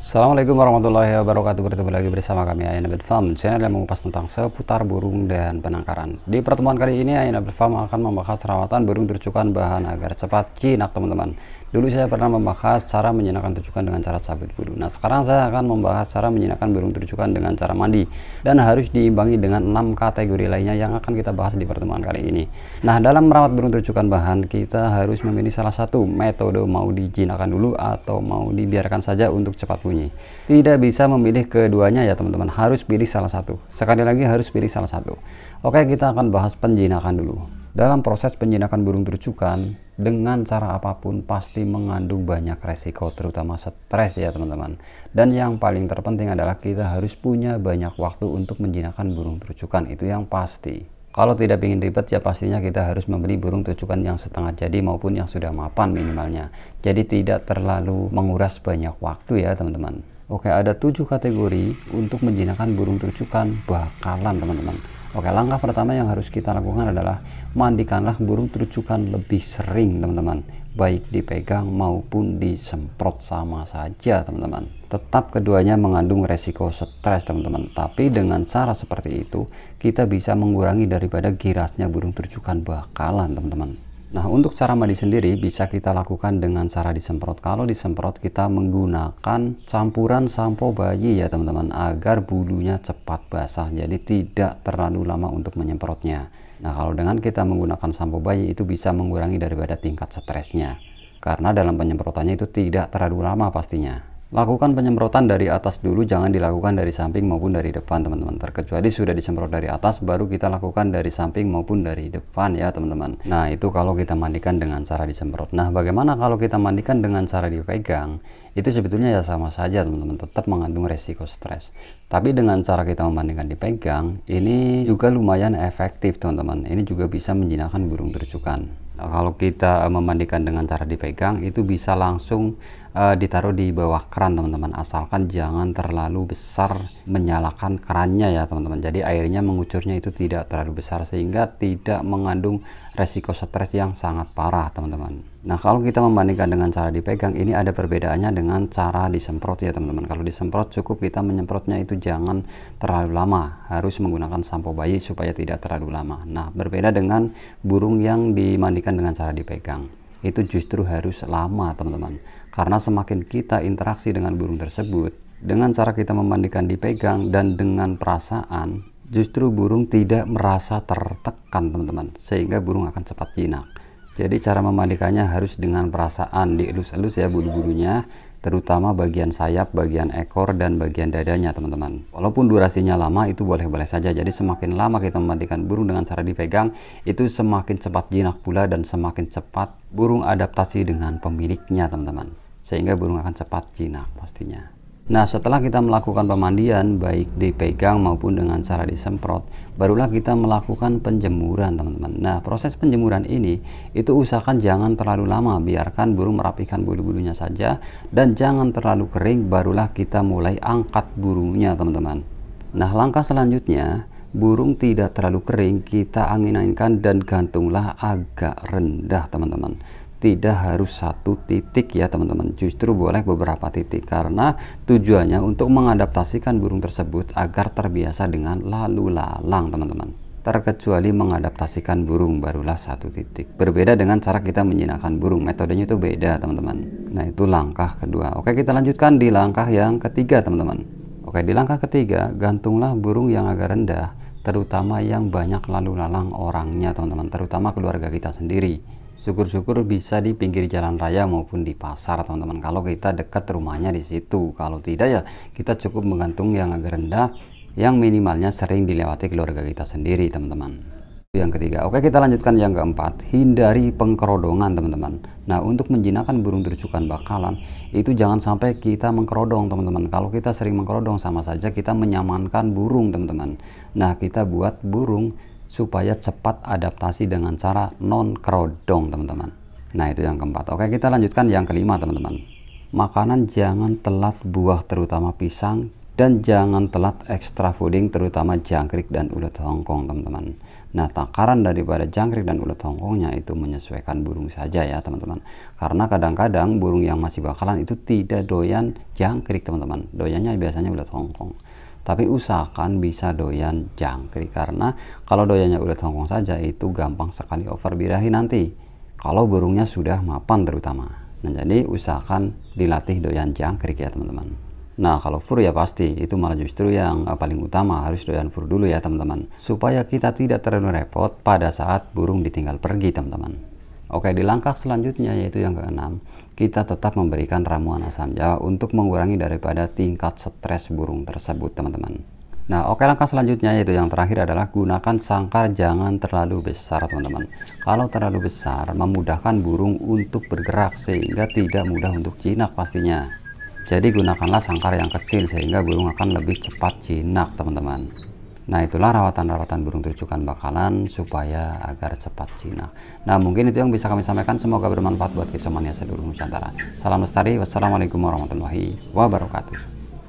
Assalamualaikum warahmatullahi wabarakatuh bertemu lagi bersama kami Ayan Abed Farm channel yang mengupas tentang seputar burung dan penangkaran di pertemuan kali ini Ayan Abed Farm akan membahas rawatan burung turcukan bahan agar cepat jinak teman-teman Dulu saya pernah membahas cara menyenangkan tujukan dengan cara sabit bulu. Nah, sekarang saya akan membahas cara menyenangkan burung tujukan dengan cara mandi dan harus diimbangi dengan 6 kategori lainnya yang akan kita bahas di pertemuan kali ini. Nah, dalam merawat burung tujukan bahan, kita harus memilih salah satu metode mau dijinakan dulu atau mau dibiarkan saja untuk cepat bunyi. Tidak bisa memilih keduanya ya, teman-teman. Harus pilih salah satu. Sekali lagi harus pilih salah satu. Oke, kita akan bahas penjinakan dulu. Dalam proses penjinakan burung terucukan dengan cara apapun pasti mengandung banyak resiko, terutama stres ya teman-teman. Dan yang paling terpenting adalah kita harus punya banyak waktu untuk menjinakkan burung terucukan itu yang pasti. Kalau tidak ingin ribet ya pastinya kita harus membeli burung terucukan yang setengah jadi maupun yang sudah mapan minimalnya. Jadi tidak terlalu menguras banyak waktu ya teman-teman. Oke ada tujuh kategori untuk menjinakkan burung terucukan bakalan teman-teman Oke, langkah pertama yang harus kita lakukan adalah mandikanlah burung terucukan lebih sering, teman-teman. Baik dipegang maupun disemprot sama saja, teman-teman. Tetap keduanya mengandung resiko stres, teman-teman. Tapi dengan cara seperti itu, kita bisa mengurangi daripada girasnya burung terucukan bakalan, teman-teman. Nah, untuk cara mandi sendiri bisa kita lakukan dengan cara disemprot. Kalau disemprot, kita menggunakan campuran sampo bayi ya, teman-teman, agar bulunya cepat basah. Jadi tidak terlalu lama untuk menyemprotnya. Nah, kalau dengan kita menggunakan sampo bayi itu bisa mengurangi daripada tingkat stresnya. Karena dalam penyemprotannya itu tidak terlalu lama pastinya. Lakukan penyemprotan dari atas dulu, jangan dilakukan dari samping maupun dari depan, teman-teman. Terkecuali sudah disemprot dari atas, baru kita lakukan dari samping maupun dari depan ya, teman-teman. Nah, itu kalau kita mandikan dengan cara disemprot. Nah, bagaimana kalau kita mandikan dengan cara dipegang? Itu sebetulnya ya sama saja, teman-teman. Tetap mengandung resiko stres. Tapi dengan cara kita memandikan dipegang, ini juga lumayan efektif, teman-teman. Ini juga bisa menjinakkan burung tercukan. kalau kita memandikan dengan cara dipegang, itu bisa langsung uh, ditaruh di bawah keran teman-teman asalkan jangan terlalu besar menyalakan kerannya ya teman-teman jadi airnya mengucurnya itu tidak terlalu besar sehingga tidak mengandung resiko stres yang sangat parah teman-teman nah kalau kita membandingkan dengan cara dipegang ini ada perbedaannya dengan cara disemprot ya teman-teman kalau disemprot cukup kita menyemprotnya itu jangan terlalu lama harus menggunakan sampo bayi supaya tidak terlalu lama nah berbeda dengan burung yang dimandikan dengan cara dipegang itu justru harus lama teman-teman karena semakin kita interaksi dengan burung tersebut, dengan cara kita memandikan dipegang dan dengan perasaan, justru burung tidak merasa tertekan teman-teman, sehingga burung akan cepat jinak. Jadi cara memandikannya harus dengan perasaan dielus-elus ya bulu-bulunya terutama bagian sayap, bagian ekor, dan bagian dadanya teman-teman. Walaupun durasinya lama itu boleh-boleh saja, jadi semakin lama kita memandikan burung dengan cara dipegang, itu semakin cepat jinak pula dan semakin cepat burung adaptasi dengan pemiliknya teman-teman. Sehingga burung akan cepat jinak pastinya. Nah, setelah kita melakukan pemandian baik dipegang maupun dengan cara disemprot, barulah kita melakukan penjemuran, teman-teman. Nah, proses penjemuran ini itu usahakan jangan terlalu lama, biarkan burung merapikan bulu-bulunya saja dan jangan terlalu kering barulah kita mulai angkat burungnya, teman-teman. Nah, langkah selanjutnya burung tidak terlalu kering kita angin-anginkan dan gantunglah agak rendah teman-teman tidak harus satu titik ya teman-teman justru boleh beberapa titik karena tujuannya untuk mengadaptasikan burung tersebut agar terbiasa dengan lalu lalang teman-teman terkecuali mengadaptasikan burung barulah satu titik berbeda dengan cara kita menjinakkan burung metodenya itu beda teman-teman nah itu langkah kedua oke kita lanjutkan di langkah yang ketiga teman-teman oke di langkah ketiga gantunglah burung yang agak rendah terutama yang banyak lalu lalang orangnya teman-teman terutama keluarga kita sendiri syukur-syukur bisa di pinggir jalan raya maupun di pasar teman-teman kalau kita dekat rumahnya di situ kalau tidak ya kita cukup menggantung yang agak rendah yang minimalnya sering dilewati keluarga kita sendiri teman-teman yang ketiga oke kita lanjutkan yang keempat hindari pengkerodongan teman-teman nah untuk menjinakkan burung tercukan bakalan itu jangan sampai kita mengkerodong teman-teman kalau kita sering mengkerodong sama saja kita menyamankan burung teman-teman nah kita buat burung supaya cepat adaptasi dengan cara non kerodong teman-teman nah itu yang keempat oke kita lanjutkan yang kelima teman-teman makanan jangan telat buah terutama pisang dan jangan telat extra fooding terutama jangkrik dan ulat hongkong teman-teman nah takaran daripada jangkrik dan ulat hongkongnya itu menyesuaikan burung saja ya teman-teman karena kadang-kadang burung yang masih bakalan itu tidak doyan jangkrik teman-teman doyannya biasanya ulat hongkong tapi usahakan bisa doyan jangkrik karena kalau doyannya ulet hongkong saja itu gampang sekali over birahi nanti kalau burungnya sudah mapan terutama nah jadi usahakan dilatih doyan jangkrik ya teman-teman nah kalau fur ya pasti itu malah justru yang eh, paling utama harus doyan fur dulu ya teman-teman supaya kita tidak terlalu repot pada saat burung ditinggal pergi teman-teman Oke, di langkah selanjutnya yaitu yang keenam, kita tetap memberikan ramuan asam jawa untuk mengurangi daripada tingkat stres burung tersebut, teman-teman. Nah, oke langkah selanjutnya yaitu yang terakhir adalah gunakan sangkar jangan terlalu besar, teman-teman. Kalau terlalu besar memudahkan burung untuk bergerak sehingga tidak mudah untuk jinak pastinya. Jadi gunakanlah sangkar yang kecil sehingga burung akan lebih cepat jinak, teman-teman. Nah itulah rawatan-rawatan burung tujukan bakalan supaya agar cepat jinak. Nah mungkin itu yang bisa kami sampaikan. Semoga bermanfaat buat kecamannya seluruh Nusantara. Salam lestari. Wassalamualaikum warahmatullahi wabarakatuh.